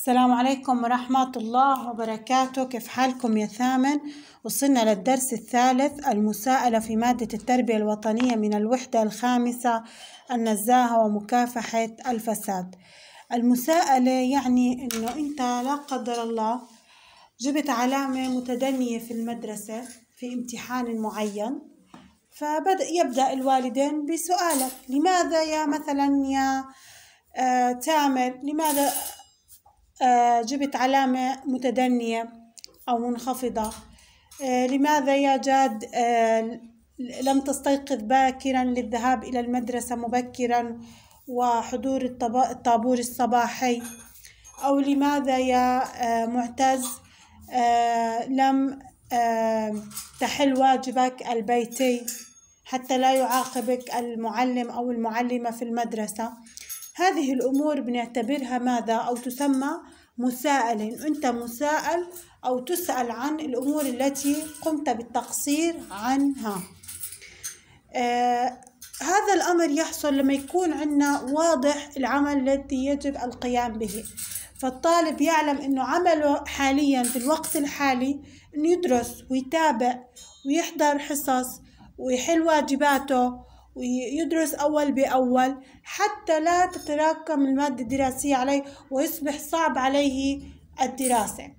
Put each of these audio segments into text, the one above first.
السلام عليكم ورحمة الله وبركاته كيف حالكم يا ثامن وصلنا للدرس الثالث المساءلة في مادة التربية الوطنية من الوحدة الخامسة النزاهة ومكافحة الفساد المساءلة يعني أنه أنت لا قدر الله جبت علامة متدنية في المدرسة في امتحان معين فبدأ يبدأ الوالدين بسؤالك لماذا يا مثلا يا آه تامر لماذا آه، جبت علامة متدنية أو منخفضة آه، لماذا يا جاد آه، لم تستيقظ باكرا للذهاب إلى المدرسة مبكرا وحضور الطابور الصباحي أو لماذا يا معتز لم تحل واجبك البيتي حتى لا يعاقبك المعلم أو المعلمة في المدرسة هذه الأمور بنعتبرها ماذا أو تسمى مساءل أنت مساءل أو تسأل عن الأمور التي قمت بالتقصير عنها آه هذا الأمر يحصل لما يكون عندنا واضح العمل الذي يجب القيام به فالطالب يعلم أنه عمله حاليا في الوقت الحالي أنه يدرس ويتابع ويحضر حصص ويحل واجباته ويدرس أول بأول حتى لا تتراكم المادة الدراسية عليه ويصبح صعب عليه الدراسة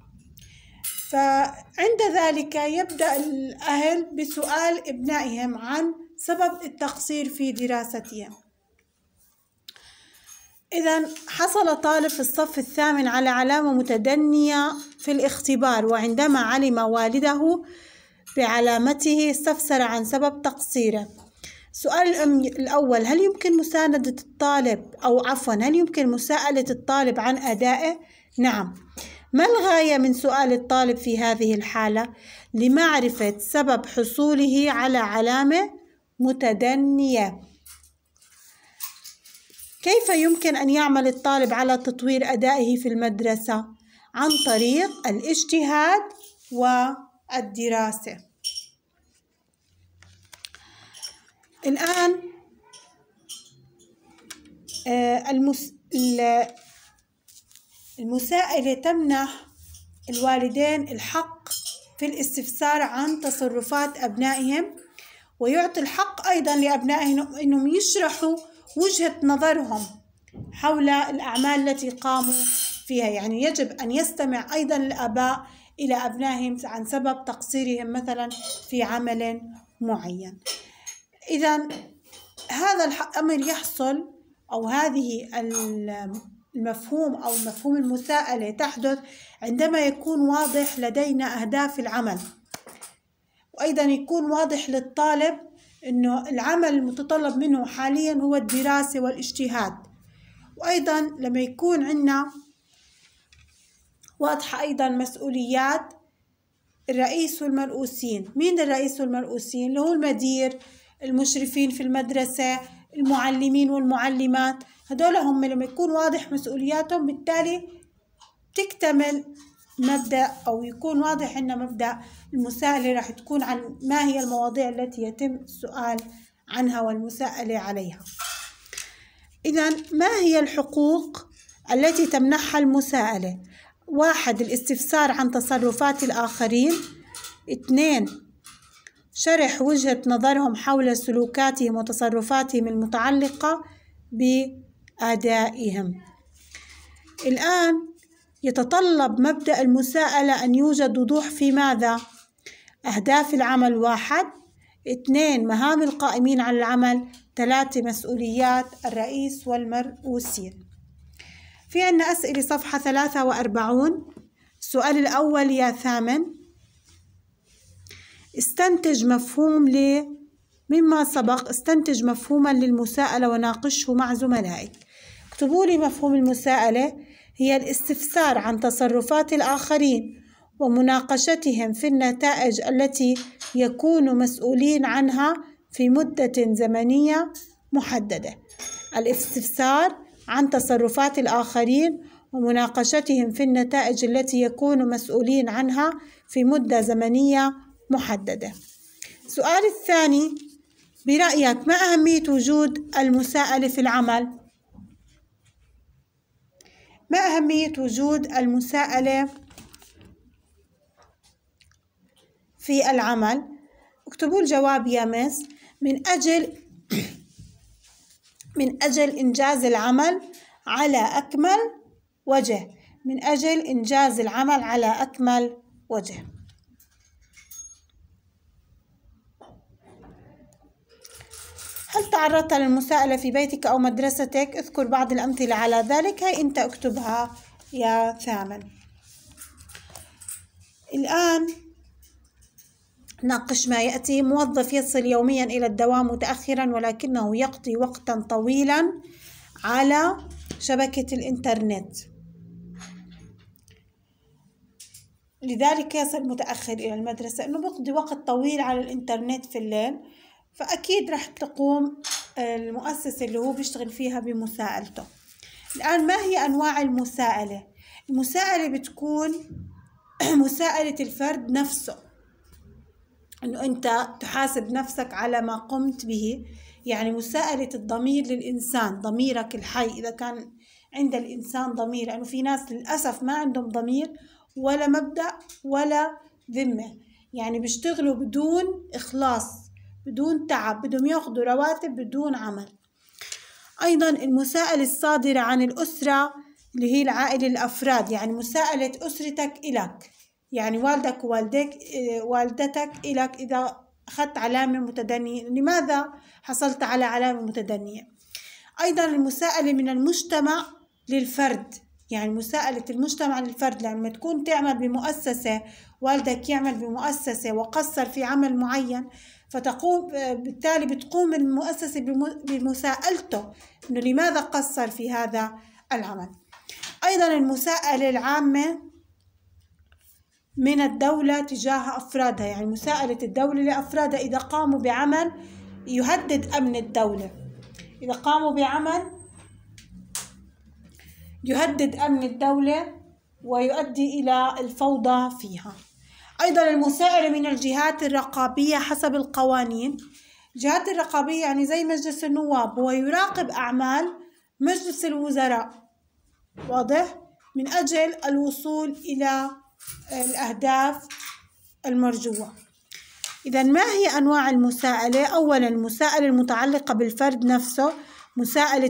فعند ذلك يبدأ الأهل بسؤال ابنائهم عن سبب التقصير في دراستهم إذا حصل طالب في الصف الثامن على علامة متدنية في الاختبار وعندما علم والده بعلامته استفسر عن سبب تقصيره السؤال الأول هل يمكن مساندة الطالب أو عفوا هل يمكن مساءلة الطالب عن أدائه؟ نعم ما الغاية من سؤال الطالب في هذه الحالة؟ لمعرفة سبب حصوله على علامة متدنية كيف يمكن أن يعمل الطالب على تطوير أدائه في المدرسة؟ عن طريق الاجتهاد والدراسة الآن آه، المس... المسائلة تمنح الوالدين الحق في الاستفسار عن تصرفات أبنائهم ويعطي الحق أيضا لأبنائهم أنهم يشرحوا وجهة نظرهم حول الأعمال التي قاموا فيها يعني يجب أن يستمع أيضا الآباء إلى أبنائهم عن سبب تقصيرهم مثلا في عمل معين إذا هذا الأمر يحصل أو هذه المفهوم أو مفهوم المساءلة تحدث عندما يكون واضح لدينا أهداف العمل وأيضا يكون واضح للطالب أنه العمل المتطلب منه حاليا هو الدراسة والاجتهاد وأيضا لما يكون عندنا واضحة أيضا مسؤوليات الرئيس والمرؤوسين مين الرئيس والمرؤوسين اللي هو المدير المشرفين في المدرسة المعلمين والمعلمات هدول هم لما يكون واضح مسؤولياتهم بالتالي تكتمل مبدأ أو يكون واضح إن مبدأ المساءلة راح تكون عن ما هي المواضيع التي يتم السؤال عنها والمساءلة عليها إذا ما هي الحقوق التي تمنحها المساءلة؟ واحد الاستفسار عن تصرفات الآخرين اثنين شرح وجهة نظرهم حول سلوكاتهم وتصرفاتهم المتعلقة بأدائهم الآن يتطلب مبدأ المساءلة أن يوجد وضوح في ماذا؟ أهداف العمل واحد اثنين مهام القائمين على العمل ثلاثة مسؤوليات الرئيس والمرؤوسين في عنا أسئلة صفحة ثلاثة وأربعون السؤال الأول يا ثامن استنتج مفهوم ل مما سبق استنتج مفهوما للمساءلة وناقشه مع زملائك اكتبوا لي مفهوم المساءلة هي الاستفسار عن تصرفات الآخرين ومناقشتهم في النتائج التي يكونوا مسؤولين عنها في مدة زمنية محددة الاستفسار عن تصرفات الآخرين ومناقشتهم في النتائج التي يكونوا مسؤولين عنها في مدة زمنية محددة السؤال الثاني برأيك ما أهمية وجود المساءلة في العمل؟ ما أهمية وجود المساءلة في العمل؟ اكتبوا الجواب يا مس من أجل من أجل إنجاز العمل على أكمل وجه من أجل إنجاز العمل على أكمل وجه هل تعرضت للمساءلة في بيتك أو مدرستك؟ اذكر بعض الأمثلة على ذلك هاي أنت اكتبها يا ثامن الآن ناقش ما يأتي موظف يصل يوميا إلى الدوام متأخرا ولكنه يقضي وقتا طويلا على شبكة الإنترنت لذلك يصل متأخر إلى المدرسة أنه بقضي وقت طويل على الإنترنت في الليل فأكيد راح تقوم آه، المؤسسة اللي هو بيشتغل فيها بمساءلته الآن ما هي أنواع المساءلة؟ المساءلة بتكون مساءلة الفرد نفسه أنه أنت تحاسب نفسك على ما قمت به يعني مساءلة الضمير للإنسان ضميرك الحي إذا كان عند الإنسان ضمير لأنه يعني في ناس للأسف ما عندهم ضمير ولا مبدأ ولا ذمة يعني بيشتغلوا بدون إخلاص بدون تعب بدهم ياخذوا رواتب بدون عمل أيضا المساءلة الصادرة عن الأسرة اللي هي العائلة الأفراد يعني مساءلة أسرتك إلك يعني والدك ووالدك آه، والدتك إلك إذا أخذت علامة متدنية لماذا حصلت على علامة متدنية أيضا المساءلة من المجتمع للفرد يعني مساءلة المجتمع للفرد لما تكون تعمل بمؤسسة والدك يعمل بمؤسسة وقصر في عمل معين فتقوم بالتالي بتقوم المؤسسة بمساءلته إنه لماذا قصر في هذا العمل أيضا المساءلة العامة من الدولة تجاه أفرادها يعني مساءلة الدولة لأفرادها إذا قاموا بعمل يهدد أمن الدولة إذا قاموا بعمل يهدد أمن الدولة ويؤدي إلى الفوضى فيها أيضا المساءلة من الجهات الرقابية حسب القوانين الجهات الرقابية يعني زي مجلس النواب هو يراقب أعمال مجلس الوزراء واضح؟ من أجل الوصول إلى آه، الأهداف المرجوة إذا ما هي أنواع المساءلة؟ أولا المساءلة المتعلقة بالفرد نفسه مساءلة